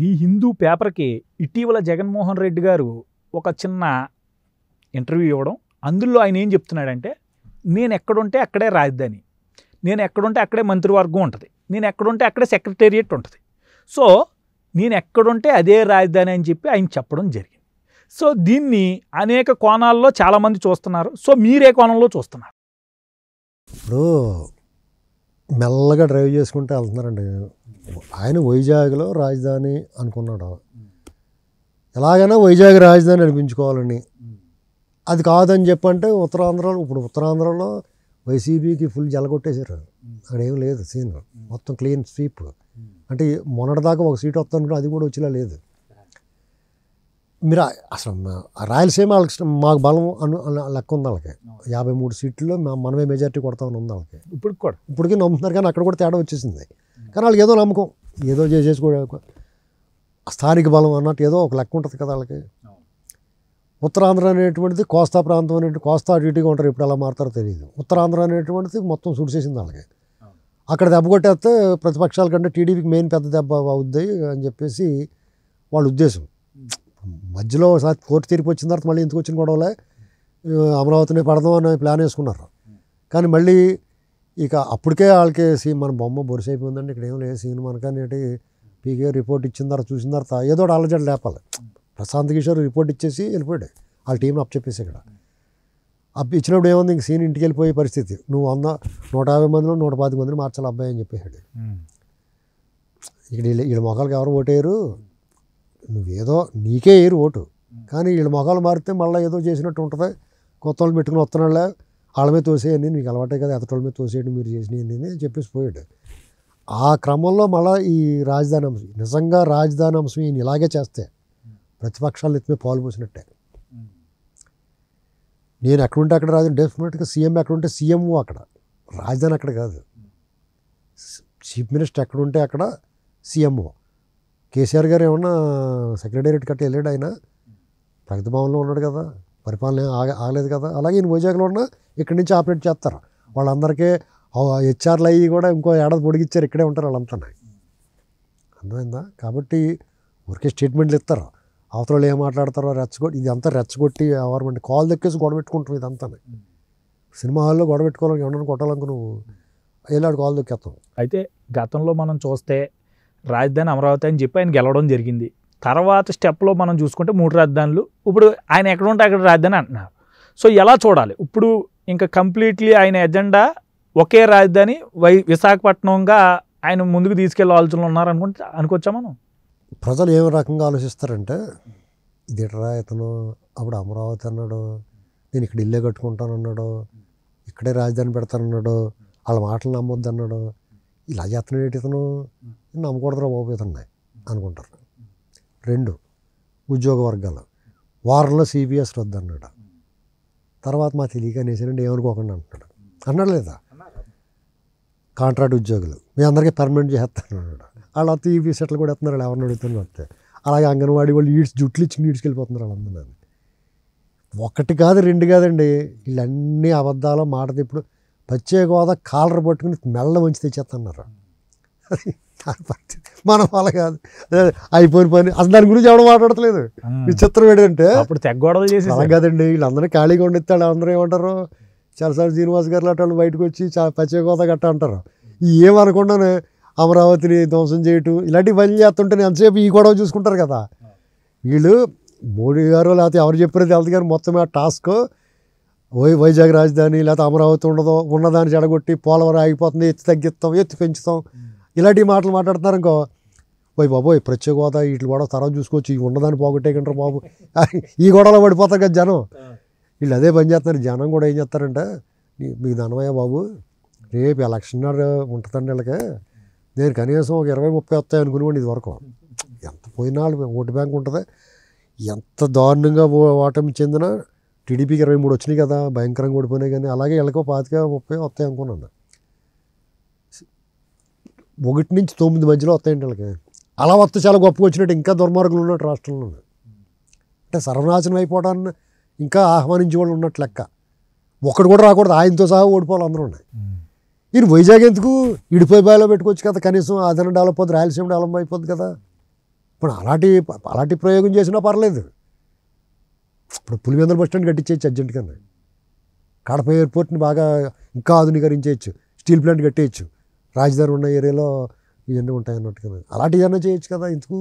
the Hindu పేపర్కి ఇటీవల జగన్మోహన్ రెడ్డి గారు ఒక చిన్న ఇంటర్వ్యూ ఇవ్వడం అందులో ఆయన ఏం చెప్తున్నాడంటే నేను ఎక్కడుంటే అక్కడే రాజధాని నేను ఎక్కడుంటే అక్కడే మంత్రివర్గం ఉంటుంది నేను ఎక్కడుంటే అక్కడే సెక్రటేరియట్ ఉంటుంది సో నేను ఎక్కడుంటే అదే రాజధాని అని చెప్పి ఆయన చెప్పడం జరిగింది సో దీన్ని అనేక కోణాల్లో చాలామంది చూస్తున్నారు సో మీరే కోణంలో చూస్తున్నారు ఇప్పుడు మెల్లగా డ్రైవ్ చేసుకుంటూ వెళ్తున్నారండి ఆయన వైజాగ్లో రాజధాని అనుకున్నాడు ఎలాగైనా వైజాగ్ రాజధాని అనిపించుకోవాలని అది కాదని చెప్పంటే ఉత్తరాంధ్రలో ఇప్పుడు ఉత్తరాంధ్రలో వైసీపీకి ఫుల్ జలగొట్టేశారు ఏం లేదు సీన్ మొత్తం క్లీన్ స్వీప్ అంటే మొన్నటిదాకా ఒక సీట్ వస్తాను అది కూడా వచ్చేలా లేదు మీరు అసలు రాయలసీమ వాళ్ళకి మాకు బలం అను లెక్క ఉంది వాళ్ళకి యాభై మూడు సీట్లలో మనమే మెజార్టీ కొడతామని ఉంది వాళ్ళకి ఇప్పుడు కూడా ఇప్పటికీ నమ్ముతున్నారు కానీ అక్కడ కూడా తేడా వచ్చేసింది కానీ వాళ్ళకి ఏదో నమ్మకం ఏదో చేసేసి స్థానిక బలం అన్నట్టు ఏదో ఒక లెక్క ఉంటుంది కదా వాళ్ళకి ఉత్తరాంధ్ర అనేటువంటిది కోస్తా ప్రాంతం అనేటువంటి కోస్తా అటుగా ఉంటారు ఇప్పుడు ఎలా మారుతారో తెలియదు ఉత్తరాంధ్ర అనేటువంటిది మొత్తం సుడిసేసింది వాళ్ళకి అక్కడ దెబ్బ కొట్టేస్తే ప్రతిపక్షాల కంటే టీడీపీకి మెయిన్ పెద్ద దెబ్బ అవుద్ది అని చెప్పేసి వాళ్ళ ఉద్దేశం మధ్యలో ఒకసారి కోర్టు తీర్పు వచ్చిన తర్వాత మళ్ళీ ఇంతకు వచ్చిన గొడవలే అమరావతిని పడదాం అనే ప్లాన్ వేసుకున్నారు కానీ మళ్ళీ ఇక అప్పటికే వాళ్ళకి సీన్ మన బొమ్మ బొరిసైపోయిందండి ఇక్కడ ఏం లేదు సీన్ మనకనేటి పీకే రిపోర్ట్ ఇచ్చిన తర్వాత చూసిన తర్వాత ఏదో అలజడి లేపాలి ప్రశాంత్ కిషోర్ రిపోర్ట్ ఇచ్చేసి వెళ్ళిపోయాడు వాళ్ళ టీం అప్ చెప్పేసి ఇక్కడ అప్ప ఇచ్చినప్పుడు ఏముంది ఇంక సీన్ ఇంటికి వెళ్ళిపోయే పరిస్థితి నువ్వు వంద నూట యాభై మందిలో నూట పాతిక మందిని మార్చాలి అబ్బాయి అని చెప్పేసాడు ఇక్కడ వీళ్ళ వీళ్ళ మొఖాలకు ఎవరు ఓటేయరు నువ్వేదో నీకే ఏరు ఓటు కానీ వీళ్ళ మొఖాలు మారితే మళ్ళీ ఏదో చేసినట్టు ఉంటుంది కొత్త వాళ్ళు పెట్టుకుని వస్తున్నాళ్ళ వాళ్ళ మీద తోసేయండి నీకు అలవాటే కదా ఎతటోళ్ళ మీద తోసేయండి మీరు చేసినాయండి అని చెప్పేసి పోయాడు ఆ క్రమంలో మళ్ళీ ఈ రాజధాని అంశం నిజంగా రాజధాని అంశం ఈయన ఇలాగే చేస్తే ప్రతిపక్షాలు మీద పాలు పోసినట్టే నేను ఎక్కడుంటే అక్కడ రాజు డెఫినెట్గా సీఎం ఎక్కడుంటే సీఎంఓ అక్కడ రాజధాని అక్కడ కాదు చీఫ్ మినిస్టర్ ఎక్కడుంటే అక్కడ సీఎంఓ కేసీఆర్ గారు ఏమన్నా సెక్రటేరియట్ కట్టి వెళ్ళాడు ఆయన భవన్లో ఉన్నాడు కదా పరిపాలన ఆగ ఆగలేదు కదా అలాగే ఈయన వైజాగ్లో ఉన్నా ఇక్కడి నుంచి ఆపరేట్ చేస్తారు వాళ్ళందరికీ హెచ్ఆర్లు అయ్యి కూడా ఇంకో ఏడాది పొడిగిచ్చారు ఇక్కడే ఉంటారు వాళ్ళంతా అర్థమైందా కాబట్టి ఊరికే స్టేట్మెంట్లు ఇస్తారు అవతల ఏం మాట్లాడతారో రెచ్చగొట్టి ఇది అంతా రెచ్చగొట్టి ఎవరమంటే కాల్ దక్కేసి గొడవ పెట్టుకుంటున్నాం ఇదంతా సినిమా హాల్లో గొడవ పెట్టుకోవాలని ఎవరైనా కొట్టాలనుకు నువ్వు వెళ్ళాడు కాల్ దొక్కేస్తాం అయితే గతంలో మనం చూస్తే రాజధాని అమరావతి అని చెప్పి ఆయన గెలవడం జరిగింది తర్వాత స్టెప్లో మనం చూసుకుంటే మూడు రాజధానులు ఇప్పుడు ఆయన ఎక్కడ ఉంటే అక్కడ రాజధాని అంటున్నారు సో ఎలా చూడాలి ఇప్పుడు ఇంకా కంప్లీట్లీ ఆయన ఎజెండా ఒకే రాజధాని వై విశాఖపట్నంగా ఆయన ముందుకు తీసుకెళ్ళే ఆలోచనలు ఉన్నారనుకుంటే అనుకోవచ్చా మనం ప్రజలు ఏ రకంగా ఆలోచిస్తారంటే దిటరా అప్పుడు అమరావతి అన్నాడు నేను ఇక్కడ ఇల్లే కట్టుకుంటానన్నాడు ఇక్కడే రాజధాని పెడతానన్నాడు వాళ్ళ మాటలు నమ్మొద్దన్నాడు ఇలా చేస్తున్నాడు ఏంటి ఇతను నమ్మకూడదురా బాబు ఇతన్ని అనుకుంటారు రెండు ఉద్యోగ వర్గాలు వారంలో సిబిఎస్ రద్దు అన్నాడు తర్వాత మా తెలియక నేసానండి ఏమనుకోకుండా అంటున్నాడు అన్నాడు లేదా కాంట్రాక్ట్ ఉద్యోగులు మీ అందరికీ పర్మనెంట్ చేస్తాను అన్నాడు వాళ్ళు అత్త ఈ సెట్లు కూడా ఎత్తున్నారు వాళ్ళు ఎవరిని అడుగుతున్నారు వస్తే అలాగే అంగన్వాడీ వాళ్ళు ఈడ్స్ జుట్లు ఇచ్చి నీడ్చుకెళ్ళిపోతున్నారు వెళ్ళిపోతున్నారు వాళ్ళందరూ ఒకటి కాదు రెండు కాదండి వీళ్ళన్నీ అబద్ధాలు మాట ఇప్పుడు పచ్చే గోద కాలర్ పట్టుకుని మెల్ల వంచి తెచ్చేస్తున్నారు అది మనం వాళ్ళ కాదు అయిపోయిన పని అసలు దాని గురించి ఎవడో మాట్లాడట్లేదు విచిత్రం ఏంటంటే అప్పుడు తెగ్గోడలు చేసి కాదండి వీళ్ళందరూ ఖాళీగా వండిస్తాడు అందరూ ఏమంటారు చాలాసార్లు శ్రీనివాస్ గారు లాంటి బయటకు వచ్చి పచ్చే గోద గట్ట అంటారు ఏమనకుండానే అమరావతిని ధ్వంసం చేయటం ఇలాంటి పని చేస్తుంటేనే ఎంతసేపు ఈ గొడవ చూసుకుంటారు కదా వీళ్ళు మోడీ గారు లేకపోతే ఎవరు చెప్పారు తెలుసు కానీ మొత్తం ఆ టాస్క్ వై వైజాగ్ రాజధాని లేకపోతే అమరావతి ఉండదు ఉన్నదాన్ని జడగొట్టి పోలవరం ఆగిపోతుంది ఎత్తు తగ్గిస్తాం ఎత్తు పెంచుతాం ఇలాంటి మాటలు మాట్లాడుతున్నారు ఇంకో పోయి బాబు ప్రత్యేక హోదా వీటి గొడవ తర్వాత చూసుకోవచ్చు ఈ ఉన్నదాన్ని పోగొట్టేకంటారు బాబు ఈ గొడవలో పడిపోతారు కదా జనం వీళ్ళు అదే పని చేస్తున్నారు జనం కూడా ఏం చేస్తారంటే మీకు ధనమయ్య బాబు రేపు ఎలక్షన్ నాడు ఉంటుందండి వీళ్ళకి నేను కనీసం ఒక ఇరవై ముప్పై వస్తాయి అనుకునేవాడిని ఇది వరకు ఎంత పోయినా ఓటు బ్యాంక్ ఉంటుంది ఎంత దారుణంగా ఓటమి చెందినా టీడీపీకి ఇరవై మూడు వచ్చినాయి కదా భయంకరంగా ఓడిపోయినాయి కానీ అలాగే వీళ్ళకో పాతిక ముప్పై వస్తాయి అనుకున్నాను ఒకటి నుంచి తొమ్మిది మధ్యలో వస్తాయండి వాళ్ళకి అలా వస్తే చాలా గొప్పగా వచ్చినట్టు ఇంకా దుర్మార్గులు ఉన్నట్టు రాష్ట్రంలో అంటే సర్వనాశనం అయిపోవడాన్ని ఇంకా ఆహ్వానించే వాళ్ళు ఉన్నట్టు లెక్క ఒక్కడు కూడా రాకూడదు ఆయనతో సహా ఓడిపోవాలి అందరూ ఉన్నాయి ఈయన వైజాగ్ ఎందుకు ఇడిపోయి బాయిలో పెట్టుకోవచ్చు కదా కనీసం ఆదరణ డెవలప్ అవుతుంది రాయలసీమ డెవలప్ అయిపోతుంది కదా ఇప్పుడు అలాంటి అలాంటి ప్రయోగం చేసినా పర్లేదు ఇప్పుడు పులివెందుల బస్ స్టాండ్ కట్టించేయచ్చు అర్జెంటుగా కడప ఎయిర్పోర్ట్ని బాగా ఇంకా ఆధునీకరించేయచ్చు స్టీల్ ప్లాంట్ కట్టేయచ్చు రాజధాని ఉన్న ఏరియాలో ఇవన్నీ ఉంటాయి కదా అలాంటివి ఏమైనా చేయొచ్చు కదా ఎందుకు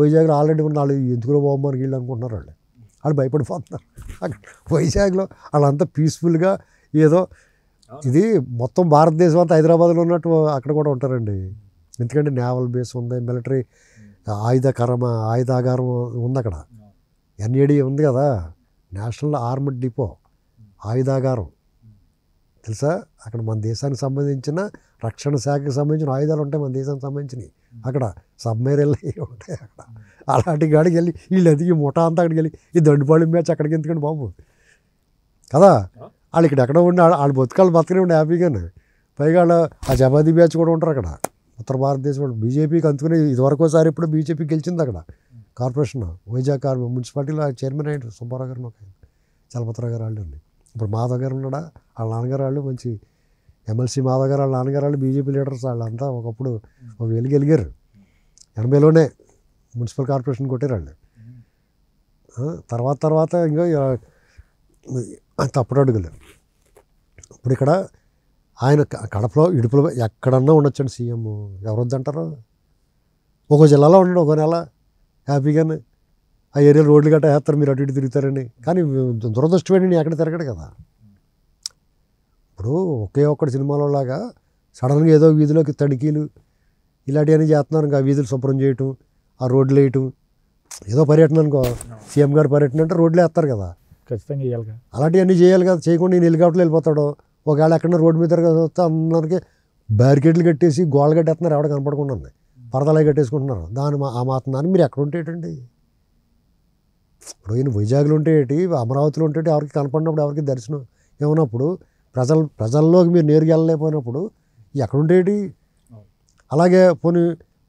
వైజాగ్లో ఆల్రెడీ ఉన్న వాళ్ళు ఎందుకులో బాగుమారు వీళ్ళు అనుకుంటున్నారు వాళ్ళు వాళ్ళు భయపడిపోతున్నారు వైజాగ్లో వాళ్ళంతా పీస్ఫుల్గా ఏదో ఇది మొత్తం భారతదేశం అంతా హైదరాబాద్లో ఉన్నట్టు అక్కడ కూడా ఉంటారండి ఎందుకంటే నేవల్ బేస్ ఉంది మిలిటరీ ఆయుధకరమ ఆయుధాగారం ఉంది అక్కడ ఎన్ఏడీ ఉంది కదా నేషనల్ ఆర్మడ్ డిపో ఆయుధాగారం తెలుసా అక్కడ మన దేశానికి సంబంధించిన రక్షణ శాఖకి సంబంధించిన ఆయుధాలు ఉంటాయి మన దేశానికి సంబంధించినవి అక్కడ సబ్మెరీన్లు ఉంటాయి అక్కడ అలాంటి గాడికి వెళ్ళి వీళ్ళు ఎదిగి ముఠా అంతా అక్కడికి వెళ్ళి ఈ దండుపాళి మ్యాచ్ అక్కడికి ఎందుకండి బాబు కదా వాళ్ళు ఇక్కడ ఎక్కడ ఉండి వాళ్ళు బతుకాలు బతకనే ఉండే హ్యాపీగానే పైగా ఆ జబాదీ బ్యాచ్ కూడా ఉంటారు అక్కడ ఉత్తర భారతదేశం బీజేపీకి అందుకునే ఇదివరకోసారి ఇప్పుడు బీజేపీ గెలిచింది అక్కడ కార్పొరేషన్ వైజాగ్ కార్ మున్సిపాలిటీలో చైర్మన్ అయ్యాడు సుబ్బారావు గారు ఒక చలపతరావు గారు వాళ్ళు ఇప్పుడు మాధవ్ గారు ఉన్నాడా వాళ్ళ నాన్నగారు వాళ్ళు మంచి ఎమ్మెల్సీ మాధవ్ గారు వాళ్ళ నాన్నగారు వాళ్ళు బీజేపీ లీడర్స్ వాళ్ళంతా ఒకప్పుడు ఒక వెలిగెలిగారు ఎనభైలోనే మున్సిపల్ కార్పొరేషన్ కొట్టారు వాళ్ళు తర్వాత తర్వాత ఇంకా తప్పుడు అడుగులు ఇప్పుడు ఇక్కడ ఆయన కడపలో ఇడుపులో ఎక్కడన్నా ఉండొచ్చండి సీఎం ఎవరొద్దంటారు ఒక్కో జిల్లాలో ఉండండి ఒక నెల హ్యాపీగాను ఆ ఏరియాలో రోడ్లు గట్టా వేస్తారు మీరు అటు ఇటు తిరుగుతారని కానీ ఏంటి నేను ఎక్కడ తిరగడు కదా ఇప్పుడు ఒకే ఒక్కటి సినిమాలో లాగా సడన్గా ఏదో వీధిలోకి తడికీలు ఇలాంటివన్నీ చేస్తున్నారు ఇంకా వీధులు శుభ్రం చేయటం ఆ రోడ్లు వేయటం ఏదో పర్యటన అనుకో సీఎం గారు పర్యటన అంటే రోడ్లు వేస్తారు కదా ఖచ్చితంగా చేయాలి అలాంటివన్నీ చేయాలి కదా చేయకుండా నేను హెలికాప్టర్లో వెళ్ళిపోతాడు ఒకవేళ ఎక్కడన్నా రోడ్డు మీద అందరికీ బ్యారికేడ్లు కట్టేసి గోళ్ళు కట్టేస్తున్నారు ఎవడ కనపడకుండా ఉన్నాయి పరదలై కట్టేసుకుంటున్నారు దాని ఆ మాత్రం దాన్ని మీరు ఎక్కడ ఉంటేటండి ఇప్పుడు ఈయన వైజాగ్లో ఉంటేటి అమరావతిలో ఉంటేటి ఎవరికి కనపడినప్పుడు ఎవరికి దర్శనం ఏమన్నప్పుడు ప్రజల ప్రజల్లోకి మీరు నేరుగా వెళ్ళలేకపోయినప్పుడు ఎక్కడుండేటి అలాగే పోనీ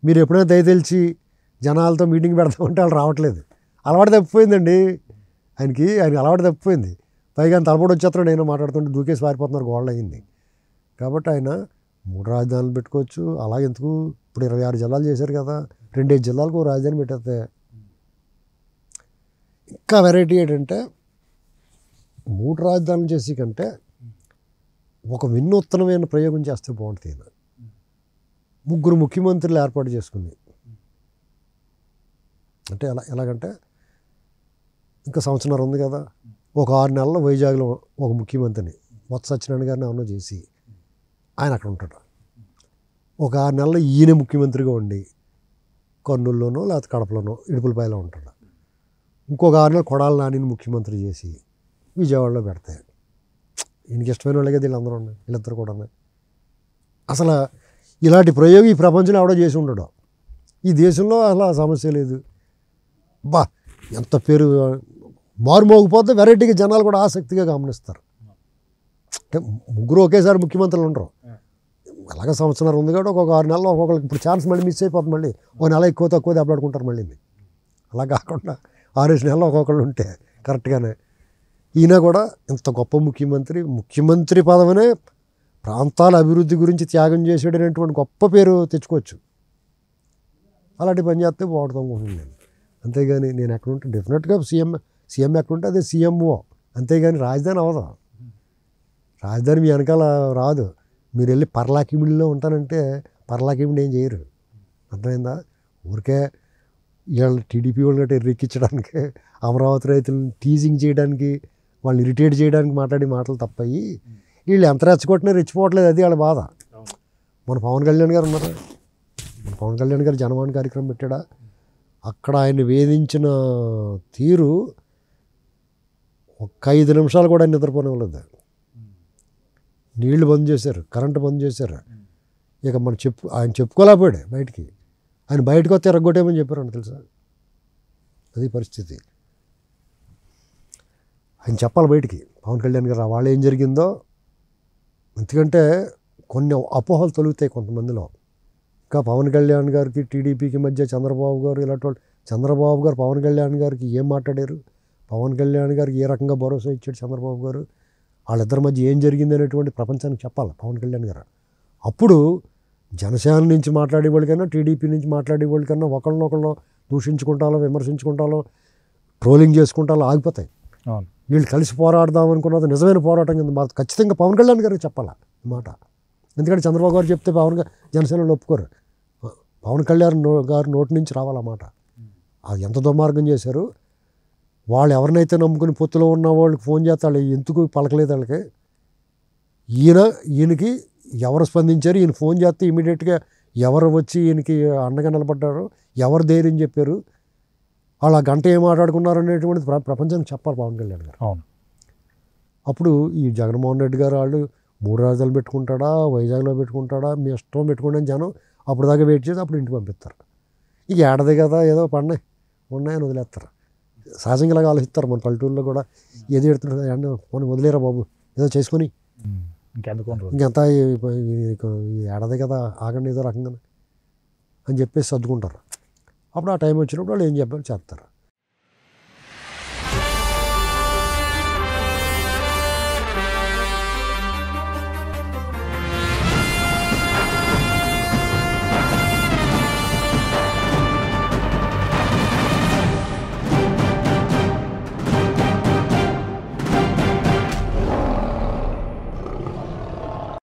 మీరు ఎప్పుడైనా దయతెలిచి జనాలతో మీటింగ్ పెడతామంటే వాళ్ళు రావట్లేదు అలవాటు తప్పిపోయిందండి ఆయనకి ఆయనకి అలవాటు తప్పిపోయింది పైగా తలపడి వచ్చేస్తున్నాడు నేను మాట్లాడుతుంటే దూకేసి పారిపోతున్నారు గోడలు అయింది కాబట్టి ఆయన మూడు రాజధానులు పెట్టుకోవచ్చు అలాగెందుకు ఇప్పుడు ఇరవై ఆరు జిల్లాలు చేశారు కదా రెండేడు జిల్లాలకు రాజధాని పెట్టేస్తే ఇంకా వెరైటీ ఏంటంటే మూడు రాజధానులు చేసి కంటే ఒక వినూత్నమైన ప్రయోగం చేస్తే బాగుంటుంది ఈయన ముగ్గురు ముఖ్యమంత్రులు ఏర్పాటు చేసుకుంది అంటే ఎలా ఎలాగంటే ఇంకా సంవత్సరం ఉంది కదా ఒక ఆరు నెలల వైజాగ్లో ఒక ముఖ్యమంత్రిని వత్స సత్యనారాయణ గారిని ఏమన్నా చేసి ఆయన అక్కడ ఉంటాడు ఒక ఆరు నెలలు ఈయన ముఖ్యమంత్రిగా ఉండి కర్నూలులోనో లేకపోతే కడపలోనో ఇడుపులపైలో ఉంటాడు ఇంకొక ఆరు నెలలు కొడాల నానిని ముఖ్యమంత్రి చేసి విజయవాడలో పెడతాయి ఈయనకి ఇష్టమైన వాళ్ళే కదా వీళ్ళందరూ ఉన్నాయి వీళ్ళిద్దరు కూడా అసలు ఇలాంటి ప్రయోగం ఈ ప్రపంచంలో ఎవడో చేసి ఉండడు ఈ దేశంలో అలా సమస్య లేదు బా ఎంత పేరు మారుమోగిపోతే వెరైటీగా జనాలు కూడా ఆసక్తిగా గమనిస్తారు అంటే ముగ్గురు ఒకేసారి ముఖ్యమంత్రులు ఉండరు అలాగే సంవత్సరం ఉంది కాబట్టి ఒక్కొక్క ఆరు నెలలు ఒక్కొక్కరికి ఇప్పుడు ఛాన్స్ మళ్ళీ మిస్ అయిపోతుంది మళ్ళీ ఒక నెల ఎక్కువ తక్కువ దెబ్బలాడుకుంటారు మళ్ళీ అలా కాకుండా ఏడు నెలలు ఒక్కొక్కళ్ళు ఉంటే కరెక్ట్గానే ఈయన కూడా ఇంత గొప్ప ముఖ్యమంత్రి ముఖ్యమంత్రి పదవనే ప్రాంతాల అభివృద్ధి గురించి త్యాగం చేసాడనేటువంటి గొప్ప పేరు తెచ్చుకోవచ్చు అలాంటి పని చేస్తే బాగుంటుంది అనుకుంటున్నాను నేను అంతేగాని నేను ఎక్కడుంటే డెఫినెట్గా సీఎం సీఎం ఎక్కడుంటే అదే సీఎంఓ అంతేగాని రాజధాని అవదా రాజధాని మీ వెనకాల రాదు మీరు వెళ్ళి పర్లాకిమిడిలో ఉంటానంటే పర్లాకిమిడి ఏం చేయరు అర్థమైందా ఊరికే వీళ్ళ టీడీపీ వాళ్ళు గట్రా ఎర్రెక్కించడానికి అమరావతి రైతులను టీజింగ్ చేయడానికి వాళ్ళని ఇరిటేట్ చేయడానికి మాట్లాడి మాటలు తప్పయి వీళ్ళు ఎంత రెచ్చగొట్టినా రెచ్చిపోవట్లేదు అది వాళ్ళ బాధ మన పవన్ కళ్యాణ్ గారు ఉన్నారా మన పవన్ కళ్యాణ్ గారు జనమాన్ కార్యక్రమం పెట్టాడా అక్కడ ఆయన వేధించిన తీరు ఒక్క ఐదు నిమిషాలు కూడా ఆయన నిద్రపోనివ్వలేదు నీళ్లు బంద్ చేశారు కరెంటు బంద్ చేశారు ఇక మనం చెప్పు ఆయన చెప్పుకోలేకపోయాడు బయటికి ఆయన బయటకు వస్తే ఎరగొట్టేమని చెప్పారు అని తెలుసా అది పరిస్థితి ఆయన చెప్పాలి బయటికి పవన్ కళ్యాణ్ గారు వాళ్ళు ఏం జరిగిందో ఎందుకంటే కొన్ని అపోహలు తొలుగుతాయి కొంతమందిలో ఇంకా పవన్ కళ్యాణ్ గారికి టీడీపీకి మధ్య చంద్రబాబు గారు ఇలాంటి వాళ్ళు చంద్రబాబు గారు పవన్ కళ్యాణ్ గారికి ఏం మాట్లాడారు పవన్ కళ్యాణ్ గారికి ఏ రకంగా భరోసా ఇచ్చాడు చంద్రబాబు గారు వాళ్ళిద్దరి మధ్య ఏం జరిగింది అనేటువంటి ప్రపంచానికి చెప్పాలి పవన్ కళ్యాణ్ గారు అప్పుడు జనసేన నుంచి మాట్లాడేవాళ్ళకైనా టీడీపీ నుంచి వాళ్ళకైనా ఒకళ్ళనొకళ్ళు దూషించుకుంటాలో విమర్శించుకుంటాలో ట్రోలింగ్ చేసుకుంటాలో ఆగిపోతాయి వీళ్ళు కలిసి పోరాడదాం అనుకున్నది నిజమైన పోరాటం కింద మాత్రం ఖచ్చితంగా పవన్ కళ్యాణ్ గారికి చెప్పాలా మాట ఎందుకంటే చంద్రబాబు గారు చెప్తే పవన్ జనసేనలో ఒప్పుకోరు పవన్ కళ్యాణ్ గారు నోటి నుంచి రావాలన్నమాట అది ఎంత దుర్మార్గం చేశారు వాళ్ళు ఎవరినైతే నమ్ముకుని పొత్తులో ఉన్న వాళ్ళకి ఫోన్ చేస్తాడు ఎందుకు పలకలేదు వాళ్ళకి ఈయన ఈయనకి ఎవరు స్పందించారు ఈయన ఫోన్ చేస్తే ఇమీడియట్గా ఎవరు వచ్చి ఈయనకి అండగా నిలబడ్డారు ఎవరు ధైర్యం చెప్పారు వాళ్ళు ఆ గంట ఏం మాట్లాడుకున్నారు అనేటువంటిది ప్రపంచానికి చెప్పాలి పవన్ కళ్యాణ్ గారు అవును అప్పుడు ఈ జగన్మోహన్ రెడ్డి గారు వాళ్ళు మూడు రాజాలు పెట్టుకుంటాడా వైజాగ్లో పెట్టుకుంటాడా మీ ఇష్టం పెట్టుకుంటాను జనం అప్పుడు దాకా వెయిట్ చేసి అప్పుడు ఇంటికి పంపిస్తారు ఇక ఏడదే కదా ఏదో పడినాయి ఉన్నాయని వదిలేస్తారు సహజంగా ఇలాగ ఆలోచిస్తారు మన పల్లెటూరులో కూడా ఏది పెడుతున్నారు అండ్ మనం వదిలేరా బాబు ఏదో చేసుకొని ఇంకంతా ఏడాది కదా ఆగండి ఏదో రకంగా అని చెప్పేసి సర్దుకుంటారు అప్పుడు ఆ టైం వచ్చినప్పుడు వాళ్ళు ఏం చెప్పారు చేస్తారు